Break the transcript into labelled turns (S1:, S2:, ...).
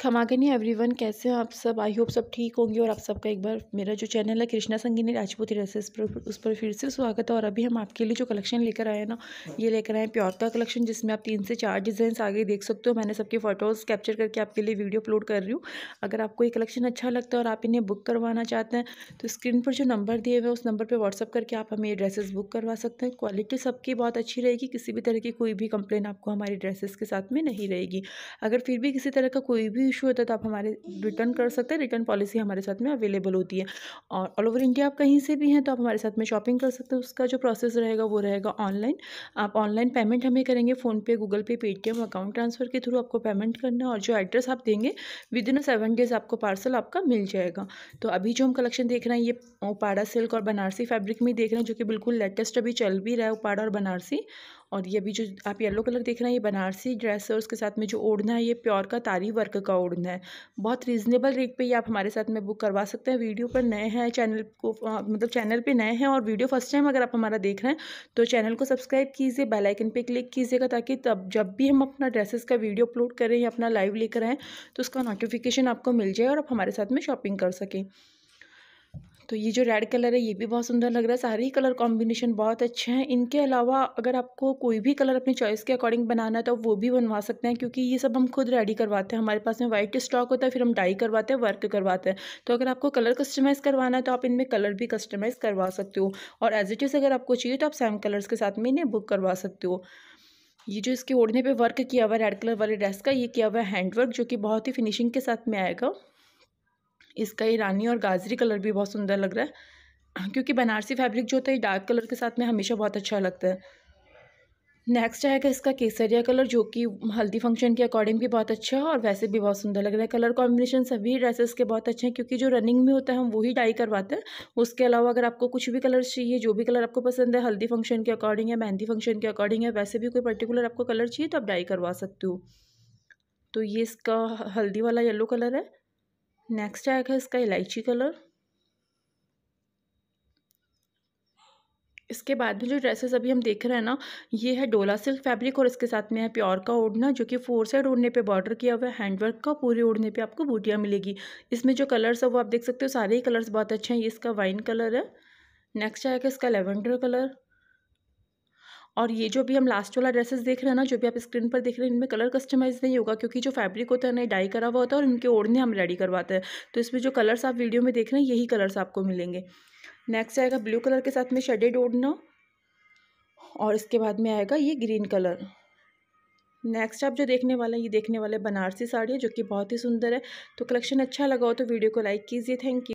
S1: खमागनी everyone कैसे हैं आप सब आई होप सब ठीक होंगे और आप सबका एक बार मेरा जो चैनल है कृष्णा संगीनी राजपूती ड्रेसेस पर उस पर फिर से स्वागत है और अभी हम आपके लिए जो कलेक्शन लेकर आए हैं ना ये लेकर आए हैं प्योर का कलेक्शन जिसमें आप तीन से चार डिज़ाइन आगे देख सकते हो मैंने सबके फ़ोटोज़ कैप्चर करके आपके लिए वीडियो अपलोड कर रही हूँ अगर आपको ये कलेक्शन अच्छा लगता है और आप इन्हें बुक करवाना चाहते हैं तो स्क्रीन पर जो नंबर दिए हुए उस नंबर पर व्हाट्सअप करके आप हमें ये ड्रेसेस बुक करवा सकते हैं क्वालिटी सबकी बहुत अच्छी रहेगी किसी भी तरह की कोई भी कंप्लेन आपको हमारी ड्रेसेस के साथ में नहीं रहेगी अगर फिर भी किसी तरह का कोई भी इशू होता है तो आप हमारे रिटर्न कर सकते हैं रिटर्न पॉलिसी हमारे साथ में अवेलेबल होती है और ऑल ओवर इंडिया आप कहीं से भी हैं तो आप हमारे साथ में शॉपिंग कर सकते हैं उसका जो प्रोसेस रहेगा वो रहेगा ऑनलाइन आप ऑनलाइन पेमेंट हमें करेंगे PhonePe Google pay Paytm account transfer के थ्रू आपको पेमेंट करना और जो एड्रेस आप देंगे विद इन सेवन डेज़ आपको पार्सल आपका मिल जाएगा तो अभी जो हम कलेक्शन देख रहे हैं ये उपाड़ा सिल्क और बनारसी फैब्रिक में देख रहे हैं जो कि बिल्कुल लेटेस्ट अभी चल भी रहा है उपाड़ा और बनारसी और ये अभी जो आप येलो कलर देख रहे हैं ये बनारसी ड्रेस है उसके साथ में जो ओढ़ना है ये प्योर का तारी वर्क का ओढ़ना है बहुत रीजनेबल रेट पे ये आप हमारे साथ में बुक करवा सकते हैं वीडियो पर नए हैं चैनल को आ, मतलब चैनल पे नए हैं और वीडियो फर्स्ट टाइम अगर आप हमारा देख रहे हैं तो चैनल को सब्सक्राइब कीजिए बेलाइकन पर क्लिक कीजिएगा ताकि तब जब भी हम अपना ड्रेसेस का वीडियो अपलोड करें या अपना लाइव लेकर आएँ तो उसका नोटिफिकेशन आपको मिल जाए और आप हमारे साथ में शॉपिंग कर सकें तो ये जो रेड कलर है ये भी बहुत सुंदर लग रहा है सारे ही कलर कॉम्बिनेशन बहुत अच्छे हैं इनके अलावा अगर आपको कोई भी कलर अपनी चॉइस के अकॉर्डिंग बनाना है तो वो भी बनवा सकते हैं क्योंकि ये सब हम खुद रेडी करवाते हैं हमारे पास में व्हाइट स्टॉक होता है फिर हम डाई करवाते हैं वर्क करवाते हैं तो अगर आपको कलर कस्टमाइज़ करवाना है तो आप इनमें कलर भी कस्टमाइज़ करवा सकते हो और एज इट इज़ अगर आपको चाहिए तो आप सेम कलर्स के साथ में इन्हें बुक करवा सकते हो ये जो इसके ओढ़ने पे वर्क किया हुआ है रेड कलर वाले ड्रेस का ये किया हुआ है जो कि बहुत ही फिनिशिंग के साथ में आएगा इसका ईरानी और गाजरी कलर भी बहुत सुंदर लग रहा है क्योंकि बनारसी फैब्रिक जो होता है डार्क कलर के साथ में हमेशा बहुत अच्छा लगता है नेक्स्ट आएगा इसका केसरिया कलर जो कि हल्दी फंक्शन के अकॉर्डिंग भी बहुत अच्छा है और वैसे भी बहुत सुंदर लग रहा है कलर कॉम्बिनेशन सभी ड्रेसेस के बहुत अच्छे हैं क्योंकि जो रनिंग में होता है हम वही डाई करवाते हैं उसके अलावा अगर आपको कुछ भी कलर चाहिए जो भी कलर आपको पसंद है हल्दी फंक्शन के अकॉर्डिंग है मेहंदी फंक्शन के अकॉर्डिंग है वैसे भी कोई पर्टिकुलर आपको कलर चाहिए तो आप डाई करवा सकते हो तो ये इसका हल्दी वाला येलो कलर है नेक्स्ट आएगा इसका इलायची कलर इसके बाद में जो ड्रेसेस अभी हम देख रहे हैं ना ये है डोला सिल्क फैब्रिक और इसके साथ में है प्योर का ओढ़ना जो कि फोर साइड ओढ़ने पे बॉर्डर किया हुआ है हैंडवर्क का पूरे ओढ़ने पे आपको बूटियाँ मिलेगी इसमें जो कलर्स है वो आप देख सकते हो सारे ही कलर्स बहुत अच्छे हैं ये इसका वाइन कलर है नेक्स्ट आएगा इसका लेवेंडर कलर और ये जो भी हम लास्ट वाला ड्रेसेस देख रहे हैं ना जो भी आप स्क्रीन पर देख रहे हैं इनमें कलर कस्टमाइज नहीं होगा क्योंकि जो फैब्रिक होता है ना डाई करा हुआ होता है और इनके ओढ़ने हम रेडी करवाते हैं तो इसमें जो कलर्स आप वीडियो में देख रहे हैं यही कलर्स आपको मिलेंगे नेक्स्ट आएगा ब्लू कलर के साथ में शेडेड ओढ़ना और इसके बाद में आएगा ये ग्रीन कलर नेक्स्ट आप जो देखने वाले हैं ये देखने वाले बनारसी साड़ी है जो कि बहुत ही सुंदर है तो कलेक्शन अच्छा लगा हो तो वीडियो को लाइक कीजिए थैंक यू